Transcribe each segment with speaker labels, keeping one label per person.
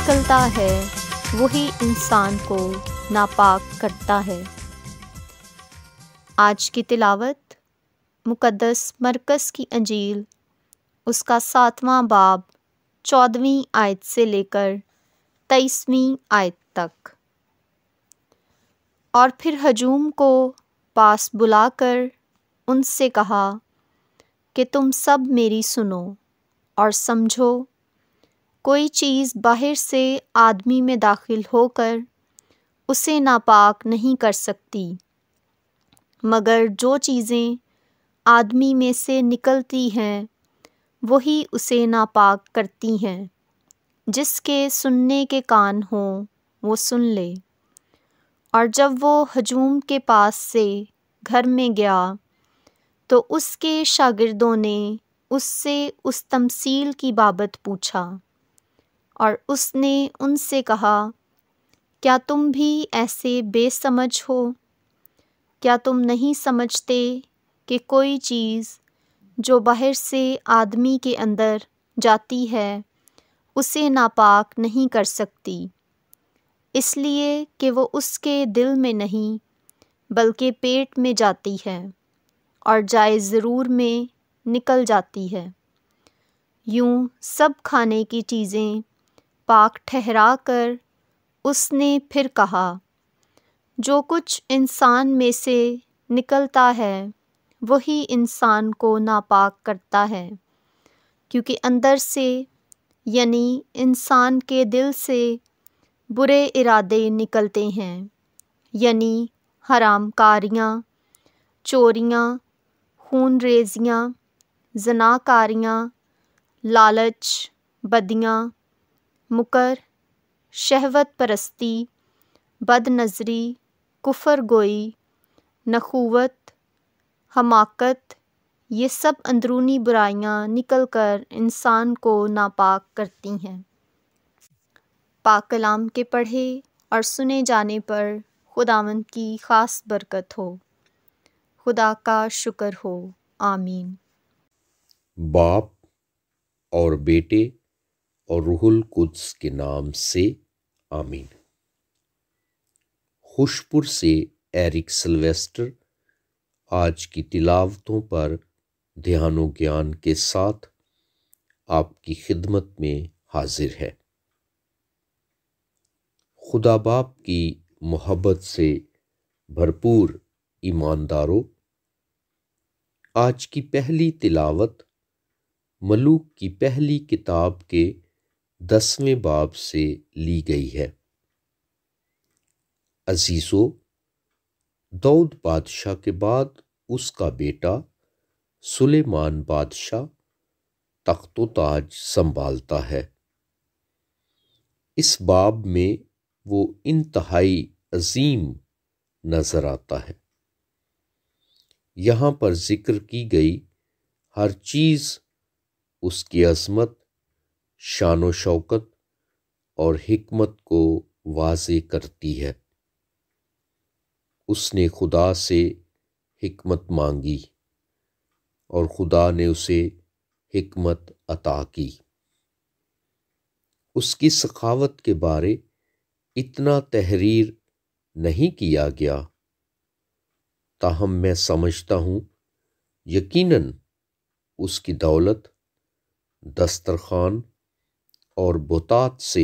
Speaker 1: निकलता है वही इंसान को नापाक करता है आज की तिलावत मुकद्दस मरकज़ की अंजील उसका सातवां बाब चौदहवीं आयत से लेकर तेईसवीं आयत तक और फिर हजूम को पास बुलाकर उनसे कहा कि तुम सब मेरी सुनो और समझो कोई चीज़ बाहर से आदमी में दाखिल होकर उसे नापाक नहीं कर सकती मगर जो चीज़ें आदमी में से निकलती हैं वही उसे नापाक करती हैं जिसके सुनने के कान हों वो सुन ले और जब वो हजूम के पास से घर में गया तो उसके शागिर्दों ने उससे उस तमसील की बाबत पूछा और उसने उनसे कहा क्या तुम भी ऐसे बेसमझ हो क्या तुम नहीं समझते कि कोई चीज़ जो बाहर से आदमी के अंदर जाती है उसे नापाक नहीं कर सकती इसलिए कि वो उसके दिल में नहीं बल्कि पेट में जाती है और जाए ज़रूर में निकल जाती है यूँ सब खाने की चीज़ें पाक ठहरा कर उसने फिर कहा जो कुछ इंसान में से निकलता है वही इंसान को नापाक करता है क्योंकि अंदर से यानी इंसान के दिल से बुरे इरादे निकलते हैं यानी हराम कारियाँ चोरियाँ खून रेजियाँ जनाकारियाँ लालच बदियाँ मुकर शहवत परस्ती बद नजरी कुफर गोई नखुवत हमाकत ये सब अंदरूनी बुराइयाँ निकल कर इंसान को नापाक करती हैं पाक कलाम के पढ़े और सुने जाने पर खुदावंद की ख़ास बरकत हो खुदा का शुक्र हो आमीन
Speaker 2: बाप और बेटे और रुहुल कुद्स के नाम से आमीन खुशपुर से एरिक सिल्वेस्टर आज की तिलावतों पर ध्यानो ज्ञान के साथ आपकी खिदमत में हाजिर है खुदा बाप की मोहब्बत से भरपूर ईमानदारों आज की पहली तिलावत मलूक की पहली किताब के दसवें बाब से ली गई है अजीज़ो दाऊद बादशाह के बाद उसका बेटा सुलेमान बादशाह तख्तो ताज संभालता है इस बाब में वो इंतहाई अजीम नज़र आता है यहाँ पर जिक्र की गई हर चीज़ उसकी अजमत शान शौकत और हमत को वाज करती है उसने खुदा से हमत मांगी और खुदा ने उसे हमत अता की उसकी सखावत के बारे इतना तहरीर नहीं किया गया ताहम मैं समझता हूँ यकीनन उसकी दौलत दस्तरखान और बुतात से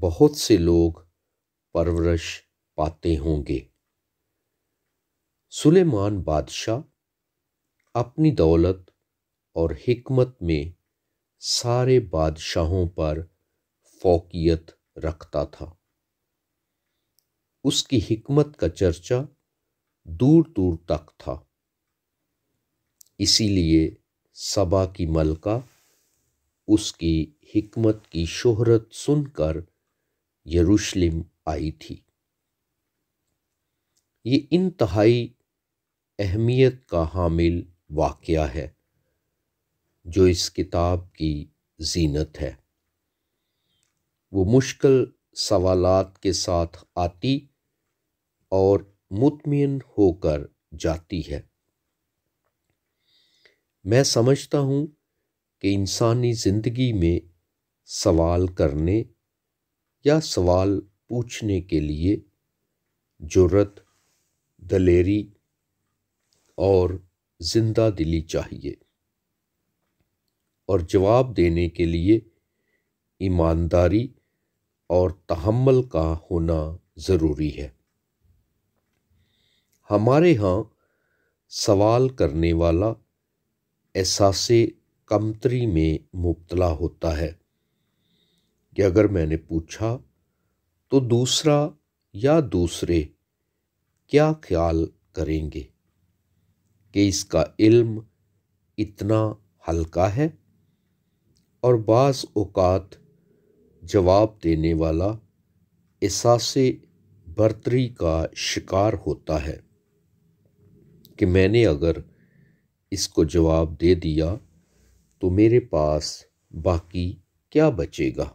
Speaker 2: बहुत से लोग परवरश पाते होंगे सुलेमान बादशाह अपनी दौलत और हिकमत में सारे बादशाहों पर फौकियत रखता था उसकी हिकमत का चर्चा दूर दूर तक था इसीलिए सबा की मलका उसकी हिकमत की शोहरत सुनकर यरूशलेम आई थी ये इंतहाई अहमियत का हामिल वाक़ है जो इस किताब की जीनत है वो मुश्किल सवालात के साथ आती और मुतमिन होकर जाती है मैं समझता हूँ कि इंसानी ज़िंदगी में सवाल करने या सवाल पूछने के लिए ज़रूरत दलेरी और ज़िंदा दिली चाहिए और जवाब देने के लिए ईमानदारी और तहमल का होना ज़रूरी है हमारे यहाँ सवाल करने वाला एहसास कमतरी में मुबतला होता है कि अगर मैंने पूछा तो दूसरा या दूसरे क्या ख्याल करेंगे कि इसका इल्म इतना हल्का है और बाज़ अवकात जवाब देने वाला एहसास बर्तरी का शिकार होता है कि मैंने अगर इसको जवाब दे दिया तो मेरे पास बाकी क्या बचेगा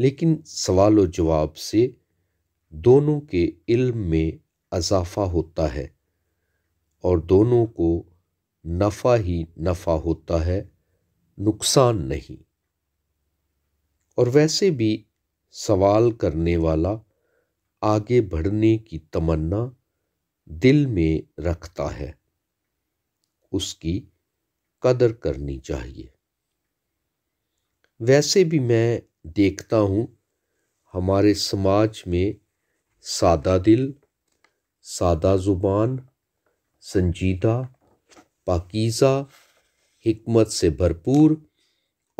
Speaker 2: लेकिन सवाल और जवाब से दोनों के इल्म में अजाफा होता है और दोनों को नफ़ा ही नफ़ा होता है नुकसान नहीं और वैसे भी सवाल करने वाला आगे बढ़ने की तमन्ना दिल में रखता है उसकी कदर करनी चाहिए वैसे भी मैं देखता हूँ हमारे समाज में सादा दिल सादा ज़ुबान संजीदा पाकीज़ा हमत से भरपूर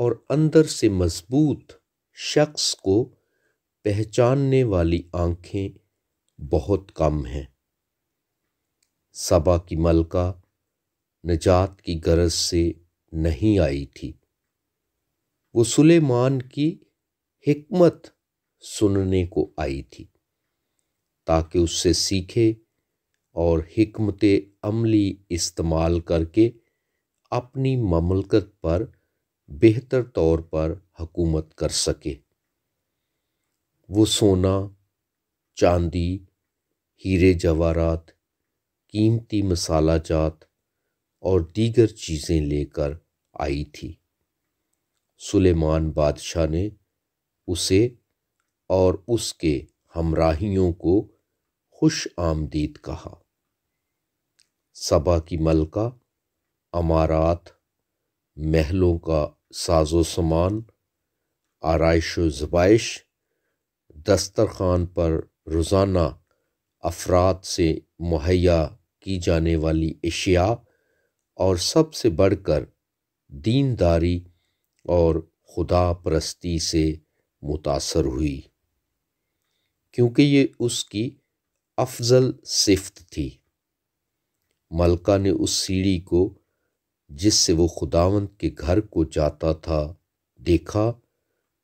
Speaker 2: और अंदर से मजबूत शख्स को पहचानने वाली आंखें बहुत कम हैं सबा की मलका निजात की गरज से नहीं आई थी वो सुलेमान की हिकमत सुनने को आई थी ताकि उससे सीखे और हमत अमली इस्तेमाल करके अपनी ममलकत पर बेहतर तौर पर हकूमत कर सके वो सोना चांदी हीरे जवारात कीमती मसाला जात और दीगर चीज़ें लेकर आई थी सुलेमान बादशाह ने उसे और उसके हमराहियों को खुश आमदीद कहा सबा की मलका अमारात महलों का साजो सामान आरइश जबाइश दस्तरखान पर रोज़ाना अफराद से मुहैया की जाने वाली अशिया और सबसे बढ़कर दीनदारी और खुदा परस्ती से मुतासर हुई क्योंकि ये उसकी अफजल सिफ्त थी मलका ने उस सीढ़ी को जिससे वो खुदावंत के घर को जाता था देखा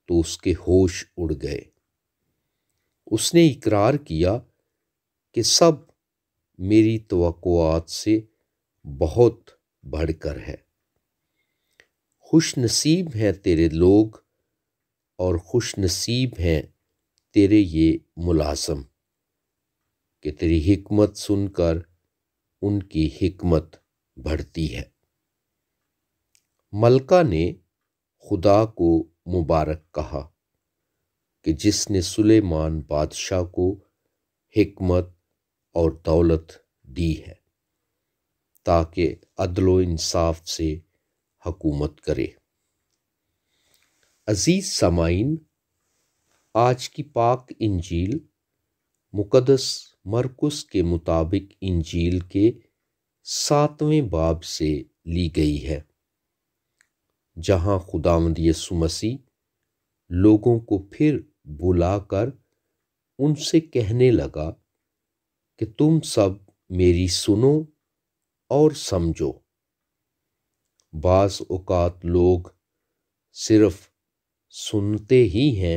Speaker 2: तो उसके होश उड़ गए उसने इकरार किया कि सब मेरी तो से बहुत बढ़कर है खुश नसीब हैं तेरे लोग और खुश नसीब हैं तेरे ये मुलाजम कि तेरी हिकमत सुनकर उनकी हिकमत बढ़ती है मलका ने खुदा को मुबारक कहा कि जिसने सुलेमान बादशाह को हिकमत और दौलत दी है ताकि अदलो इंसाफ से हकूमत करे अज़ीज़ समाइन आज की पाक इंजील मुकदस मरकस के मुताबिक इंजील के सातवें बाब से ली गई है जहां खुदामद यसुमसी लोगों को फिर बुलाकर उनसे कहने लगा कि तुम सब मेरी सुनो और समझो बास औकात लोग सिर्फ सुनते ही हैं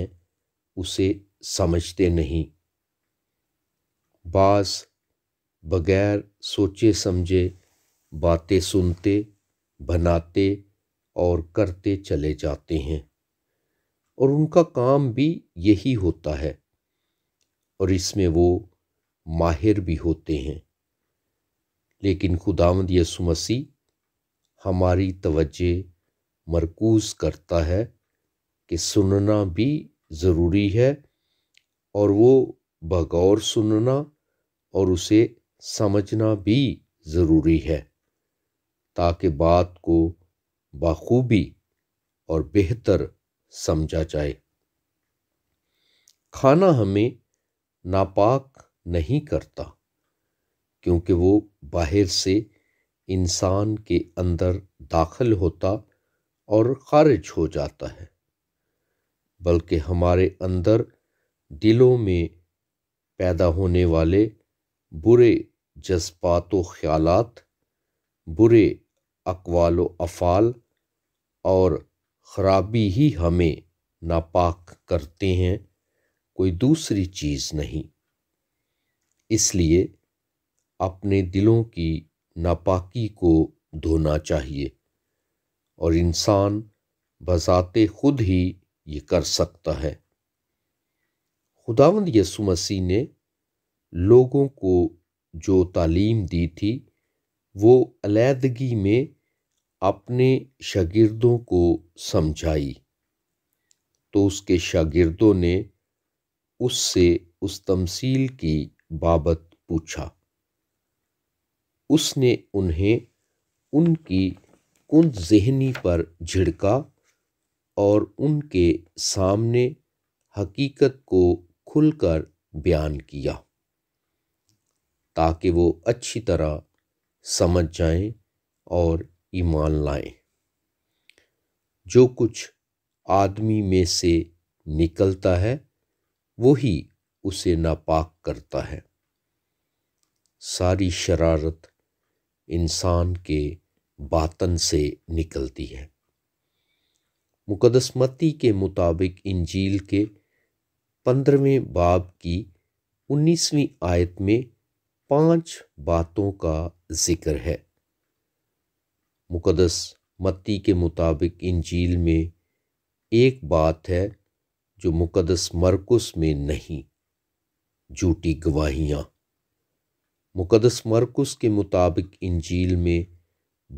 Speaker 2: उसे समझते नहीं बास बगैर सोचे समझे बातें सुनते बनाते और करते चले जाते हैं और उनका काम भी यही होता है और इसमें वो माहिर भी होते हैं लेकिन खुदावंद यसु मसीह हमारी तवज्जे मरकूज करता है कि सुनना भी ज़रूरी है और वो बगौर सुनना और उसे समझना भी ज़रूरी है ताकि बात को बाखूबी और बेहतर समझा जाए खाना हमें नापाक नहीं करता क्योंकि वो बाहर से इंसान के अंदर दाखिल होता और ख़ारिज हो जाता है बल्कि हमारे अंदर दिलों में पैदा होने वाले बुरे जज्बात व ख़्यालात बुरे अकवाल व अफ़ाल और ख़राबी ही हमें नापाक करते हैं कोई दूसरी चीज़ नहीं इसलिए अपने दिलों की नापाकी को धोना चाहिए और इंसान बजाते खुद ही ये कर सकता है खुदावंद यसु मसीह ने लोगों को जो तालीम दी थी वो अलीदगी में अपने शागिर्दों को समझाई तो उसके शागिर्दों ने उससे उस तमसील की बाबत पूछा उसने उन्हें उनकी उन ज़हनी पर झिड़का और उनके सामने हकीकत को खुलकर बयान किया ताकि वो अच्छी तरह समझ जाएं और ईमान लाएं जो कुछ आदमी में से निकलता है वही उसे नापाक करता है सारी शरारत इंसान के बातन से निकलती है मुकदसमती के मुताबिक इंजील के पंद्रहवें बाब की उन्नीसवीं आयत में पांच बातों का जिक्र है मुकदस मत्ती के मुताबिक इंजील में एक बात है जो मुकदस मरकुस में नहीं झूठी गवाहियां मुकदस मरकुस के मुताबिक इंजील में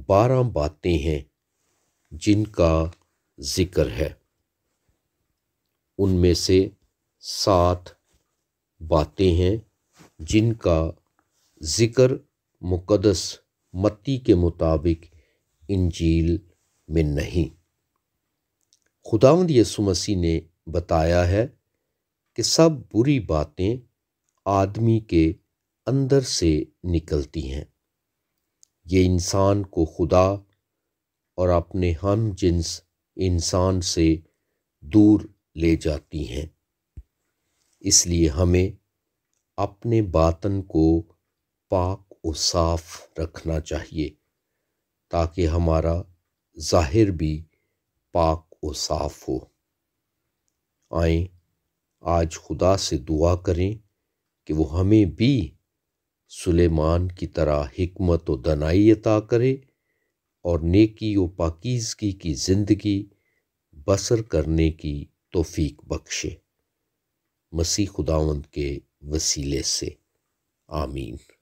Speaker 2: बारह बातें हैं जिनका ज़िक्र है उनमें से सात बातें हैं जिनका ज़िक्र मुकदस मत्ती के मुताबिक इंजील में नहीं खुदावंद यसु मसीह ने बताया है कि सब बुरी बातें आदमी के अंदर से निकलती हैं ये इंसान को खुदा और अपने हम जिन्स इंसान से दूर ले जाती हैं इसलिए हमें अपने बातन को पाक और साफ रखना चाहिए ताकि हमारा ज़ाहिर भी पाक और साफ हो आए आज खुदा से दुआ करें कि वो हमें भी सुलेमान की तरह हमत व दनाई अता करे और नेकी व पाकिजगी की ज़िंदगी बसर करने की तोफ़ी बख्शे मसीह खुदावंद के वसीले से आमीन